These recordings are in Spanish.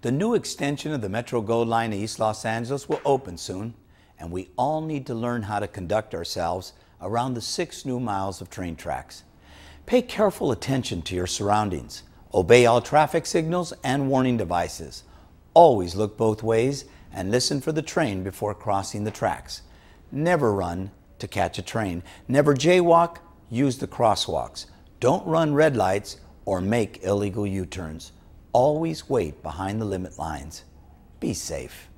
The new extension of the Metro Gold Line in East Los Angeles will open soon, and we all need to learn how to conduct ourselves around the six new miles of train tracks. Pay careful attention to your surroundings. Obey all traffic signals and warning devices. Always look both ways and listen for the train before crossing the tracks. Never run to catch a train. Never jaywalk, use the crosswalks. Don't run red lights or make illegal U-turns. Always wait behind the limit lines. Be safe.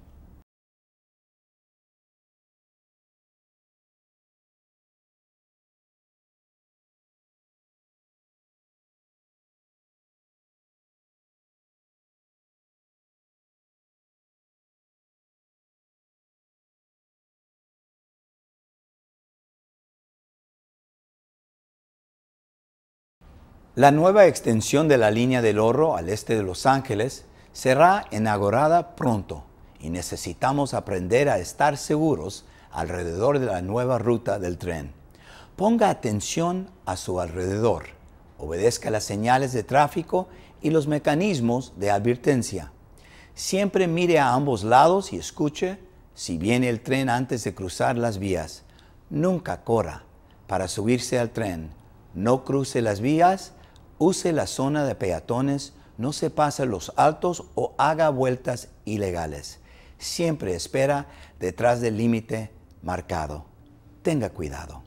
La nueva extensión de la línea del oro al este de Los Ángeles será inaugurada pronto y necesitamos aprender a estar seguros alrededor de la nueva ruta del tren. Ponga atención a su alrededor, obedezca las señales de tráfico y los mecanismos de advertencia. Siempre mire a ambos lados y escuche si viene el tren antes de cruzar las vías. Nunca corra para subirse al tren. No cruce las vías Use la zona de peatones, no se pase los altos o haga vueltas ilegales. Siempre espera detrás del límite marcado. Tenga cuidado.